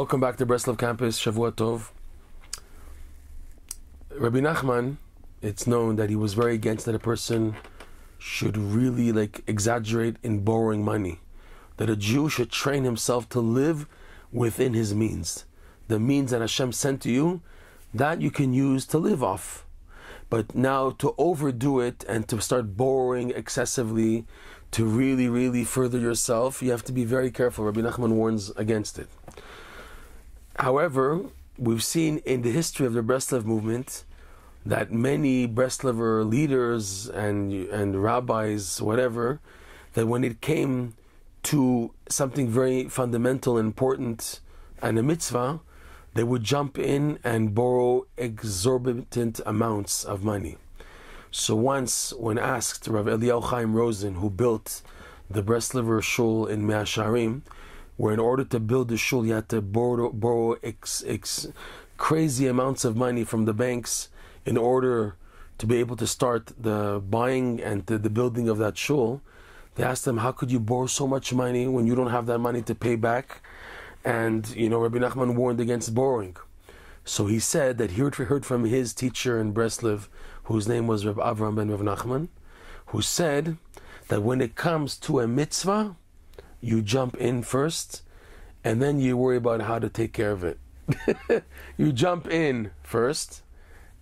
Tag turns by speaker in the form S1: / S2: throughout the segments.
S1: Welcome back to Breslov campus, Shavuotov, Tov. Rabbi Nachman, it's known that he was very against that a person should really like exaggerate in borrowing money, that a Jew should train himself to live within his means, the means that Hashem sent to you, that you can use to live off. But now to overdo it and to start borrowing excessively, to really, really further yourself, you have to be very careful. Rabbi Nachman warns against it. However, we've seen in the history of the Breslev movement that many Breslever leaders and and rabbis, whatever, that when it came to something very fundamental, important, and a mitzvah, they would jump in and borrow exorbitant amounts of money. So once, when asked, Rav Eliyahu Chaim Rosen, who built the Breslever Shul in Me'asharim, where in order to build the shul, you had to borrow, borrow ex, ex, crazy amounts of money from the banks in order to be able to start the buying and the, the building of that shul. They asked them, how could you borrow so much money when you don't have that money to pay back? And, you know, Rabbi Nachman warned against borrowing. So he said that he heard from his teacher in Breslev, whose name was Rabbi Avram ben Rabbi Nachman, who said that when it comes to a mitzvah, you jump in first and then you worry about how to take care of it. you jump in first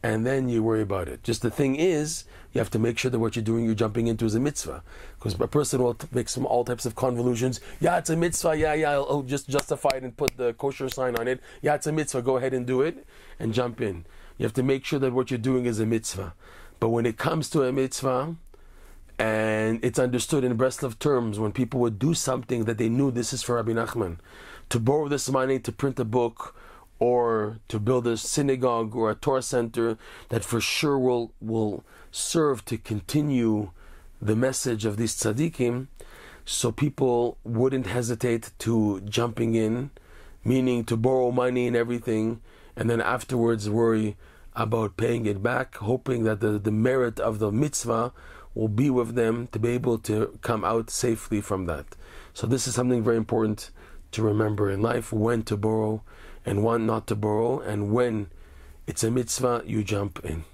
S1: and then you worry about it. Just the thing is, you have to make sure that what you're doing, you're jumping into is a mitzvah. Because a person will make some all types of convolutions. Yeah, it's a mitzvah. Yeah, yeah, I'll, just justify it and put the kosher sign on it. Yeah, it's a mitzvah. Go ahead and do it and jump in. You have to make sure that what you're doing is a mitzvah. But when it comes to a mitzvah, and it's understood in of terms when people would do something that they knew this is for Rabbi Nachman. To borrow this money to print a book or to build a synagogue or a Torah center that for sure will, will serve to continue the message of these tzaddikim, so people wouldn't hesitate to jumping in, meaning to borrow money and everything, and then afterwards worry about paying it back, hoping that the, the merit of the mitzvah will be with them to be able to come out safely from that. So, this is something very important to remember in life when to borrow and when not to borrow, and when it's a mitzvah, you jump in.